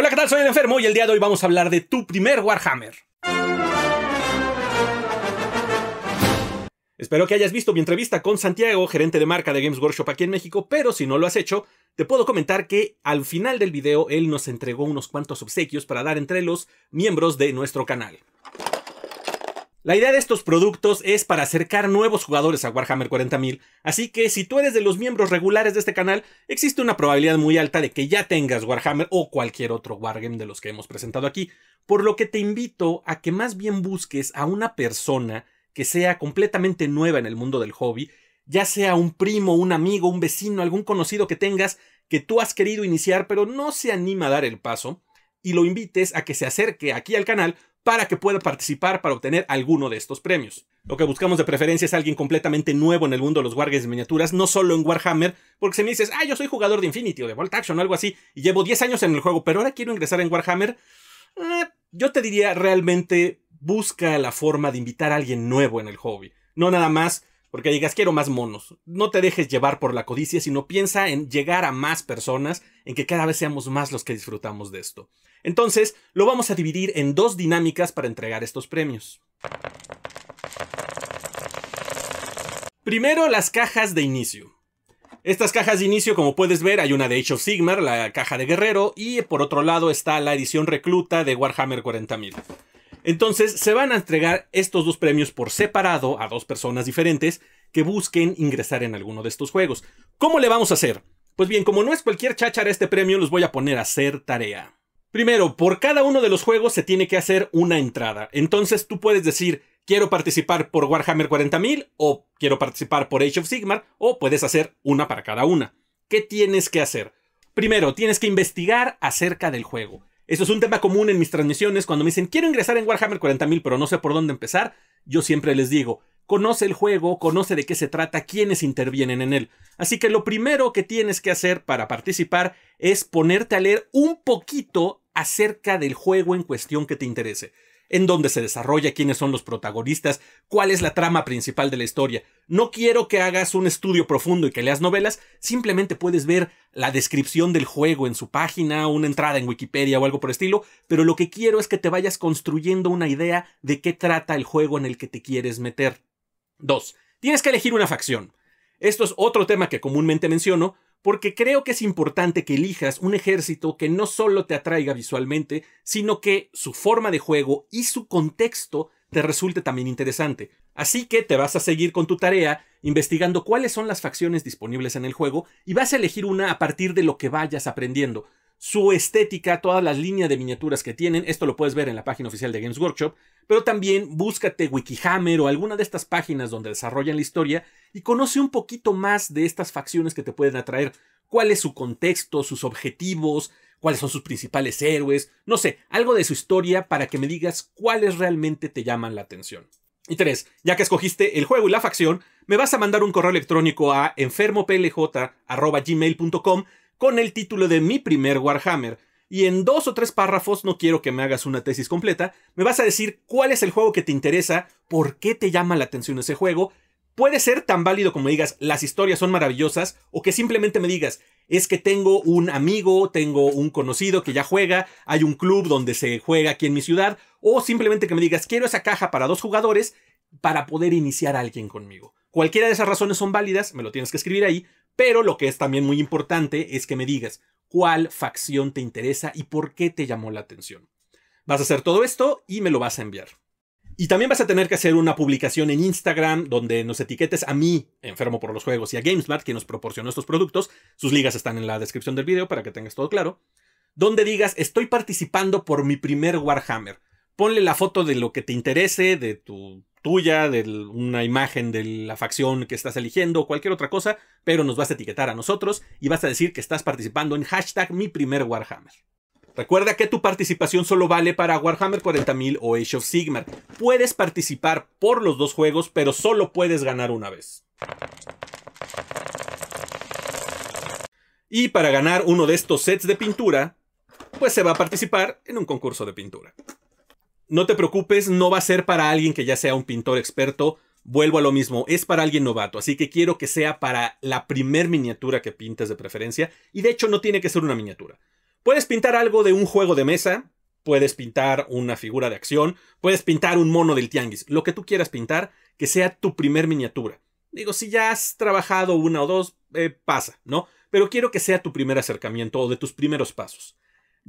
Hola, ¿qué tal? Soy el enfermo y el día de hoy vamos a hablar de tu primer Warhammer. Espero que hayas visto mi entrevista con Santiago, gerente de marca de Games Workshop aquí en México, pero si no lo has hecho, te puedo comentar que al final del video él nos entregó unos cuantos obsequios para dar entre los miembros de nuestro canal. La idea de estos productos es para acercar nuevos jugadores a Warhammer 40.000, así que si tú eres de los miembros regulares de este canal, existe una probabilidad muy alta de que ya tengas Warhammer o cualquier otro Wargame de los que hemos presentado aquí, por lo que te invito a que más bien busques a una persona que sea completamente nueva en el mundo del hobby, ya sea un primo, un amigo, un vecino, algún conocido que tengas que tú has querido iniciar pero no se anima a dar el paso, y lo invites a que se acerque aquí al canal para que pueda participar para obtener alguno de estos premios. Lo que buscamos de preferencia es alguien completamente nuevo en el mundo de los wargames de miniaturas, no solo en Warhammer, porque si me dices, ah, yo soy jugador de Infinity o de Volt Action o algo así, y llevo 10 años en el juego, pero ahora quiero ingresar en Warhammer, eh, yo te diría realmente busca la forma de invitar a alguien nuevo en el hobby. No nada más porque digas, quiero más monos. No te dejes llevar por la codicia, sino piensa en llegar a más personas, en que cada vez seamos más los que disfrutamos de esto. Entonces, lo vamos a dividir en dos dinámicas para entregar estos premios. Primero, las cajas de inicio. Estas cajas de inicio, como puedes ver, hay una de Age of Sigmar, la caja de guerrero, y por otro lado está la edición recluta de Warhammer 40.000. Entonces se van a entregar estos dos premios por separado a dos personas diferentes que busquen ingresar en alguno de estos juegos. ¿Cómo le vamos a hacer? Pues bien, como no es cualquier cháchara este premio, los voy a poner a hacer tarea. Primero, por cada uno de los juegos se tiene que hacer una entrada. Entonces tú puedes decir, quiero participar por Warhammer 40.000 o quiero participar por Age of Sigmar o puedes hacer una para cada una. ¿Qué tienes que hacer? Primero, tienes que investigar acerca del juego. Eso es un tema común en mis transmisiones. Cuando me dicen, quiero ingresar en Warhammer 40.000, pero no sé por dónde empezar, yo siempre les digo, conoce el juego, conoce de qué se trata, quiénes intervienen en él. Así que lo primero que tienes que hacer para participar es ponerte a leer un poquito acerca del juego en cuestión que te interese. En dónde se desarrolla, quiénes son los protagonistas, cuál es la trama principal de la historia. No quiero que hagas un estudio profundo y que leas novelas, simplemente puedes ver la descripción del juego en su página, una entrada en Wikipedia o algo por el estilo, pero lo que quiero es que te vayas construyendo una idea de qué trata el juego en el que te quieres meter. 2. Tienes que elegir una facción. Esto es otro tema que comúnmente menciono, porque creo que es importante que elijas un ejército que no solo te atraiga visualmente, sino que su forma de juego y su contexto te resulte también interesante. Así que te vas a seguir con tu tarea investigando cuáles son las facciones disponibles en el juego y vas a elegir una a partir de lo que vayas aprendiendo. Su estética, todas las líneas de miniaturas que tienen, esto lo puedes ver en la página oficial de Games Workshop, pero también búscate Wikihammer o alguna de estas páginas donde desarrollan la historia y conoce un poquito más de estas facciones que te pueden atraer. ¿Cuál es su contexto, sus objetivos, cuáles son sus principales héroes? No sé, algo de su historia para que me digas cuáles realmente te llaman la atención. Y tres, ya que escogiste el juego y la facción, me vas a mandar un correo electrónico a enfermoplj.gmail.com con el título de mi primer Warhammer y en dos o tres párrafos, no quiero que me hagas una tesis completa, me vas a decir cuál es el juego que te interesa, por qué te llama la atención ese juego. Puede ser tan válido como digas, las historias son maravillosas, o que simplemente me digas, es que tengo un amigo, tengo un conocido que ya juega, hay un club donde se juega aquí en mi ciudad, o simplemente que me digas, quiero esa caja para dos jugadores para poder iniciar a alguien conmigo. Cualquiera de esas razones son válidas, me lo tienes que escribir ahí, pero lo que es también muy importante es que me digas cuál facción te interesa y por qué te llamó la atención. Vas a hacer todo esto y me lo vas a enviar. Y también vas a tener que hacer una publicación en Instagram donde nos etiquetes a mí, enfermo por los juegos, y a GameSmart, que nos proporcionó estos productos. Sus ligas están en la descripción del video para que tengas todo claro. Donde digas, estoy participando por mi primer Warhammer ponle la foto de lo que te interese, de tu tuya, de una imagen de la facción que estás eligiendo o cualquier otra cosa, pero nos vas a etiquetar a nosotros y vas a decir que estás participando en hashtag mi primer Warhammer. Recuerda que tu participación solo vale para Warhammer 40.000 o Age of Sigmar. Puedes participar por los dos juegos, pero solo puedes ganar una vez. Y para ganar uno de estos sets de pintura, pues se va a participar en un concurso de pintura no te preocupes, no va a ser para alguien que ya sea un pintor experto. Vuelvo a lo mismo, es para alguien novato, así que quiero que sea para la primer miniatura que pintes de preferencia, y de hecho no tiene que ser una miniatura. Puedes pintar algo de un juego de mesa, puedes pintar una figura de acción, puedes pintar un mono del tianguis, lo que tú quieras pintar, que sea tu primer miniatura. Digo, si ya has trabajado una o dos, eh, pasa, ¿no? Pero quiero que sea tu primer acercamiento o de tus primeros pasos.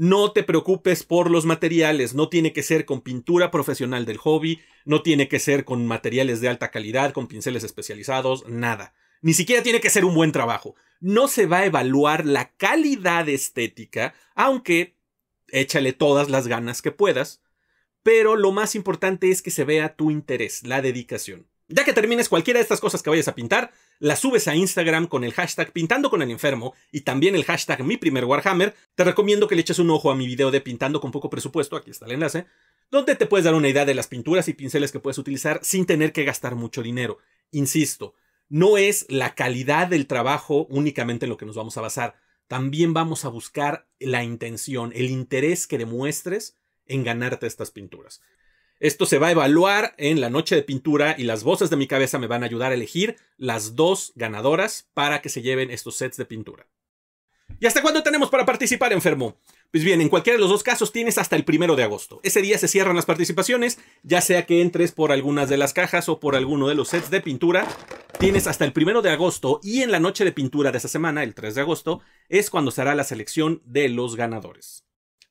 No te preocupes por los materiales, no tiene que ser con pintura profesional del hobby, no tiene que ser con materiales de alta calidad, con pinceles especializados, nada. Ni siquiera tiene que ser un buen trabajo. No se va a evaluar la calidad estética, aunque échale todas las ganas que puedas, pero lo más importante es que se vea tu interés, la dedicación. Ya que termines cualquiera de estas cosas que vayas a pintar, la subes a Instagram con el hashtag Pintando con el Enfermo y también el hashtag Mi Primer Warhammer, te recomiendo que le eches un ojo a mi video de Pintando con poco presupuesto, aquí está el enlace, donde te puedes dar una idea de las pinturas y pinceles que puedes utilizar sin tener que gastar mucho dinero. Insisto, no es la calidad del trabajo únicamente en lo que nos vamos a basar, también vamos a buscar la intención, el interés que demuestres en ganarte estas pinturas. Esto se va a evaluar en la noche de pintura y las voces de mi cabeza me van a ayudar a elegir las dos ganadoras para que se lleven estos sets de pintura. ¿Y hasta cuándo tenemos para participar, enfermo? Pues bien, en cualquiera de los dos casos tienes hasta el primero de agosto. Ese día se cierran las participaciones, ya sea que entres por algunas de las cajas o por alguno de los sets de pintura. Tienes hasta el primero de agosto y en la noche de pintura de esa semana, el 3 de agosto, es cuando se hará la selección de los ganadores.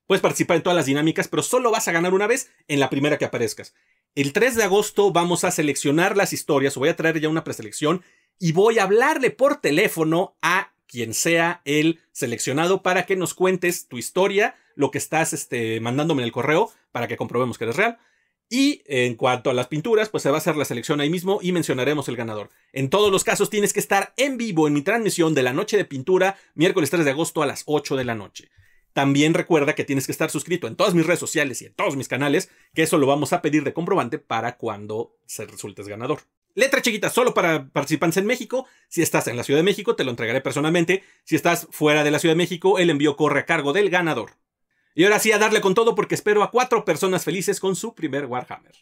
Puedes participar en todas las dinámicas, pero solo vas a ganar una vez en la primera que aparezcas. El 3 de agosto vamos a seleccionar las historias, voy a traer ya una preselección, y voy a hablarle por teléfono a quien sea el seleccionado para que nos cuentes tu historia, lo que estás este, mandándome en el correo, para que comprobemos que eres real. Y en cuanto a las pinturas, pues se va a hacer la selección ahí mismo y mencionaremos el ganador. En todos los casos tienes que estar en vivo en mi transmisión de la noche de pintura, miércoles 3 de agosto a las 8 de la noche. También recuerda que tienes que estar suscrito en todas mis redes sociales y en todos mis canales, que eso lo vamos a pedir de comprobante para cuando se resultes ganador. Letra chiquita, solo para participantes en México. Si estás en la Ciudad de México, te lo entregaré personalmente. Si estás fuera de la Ciudad de México, el envío corre a cargo del ganador. Y ahora sí, a darle con todo porque espero a cuatro personas felices con su primer Warhammer.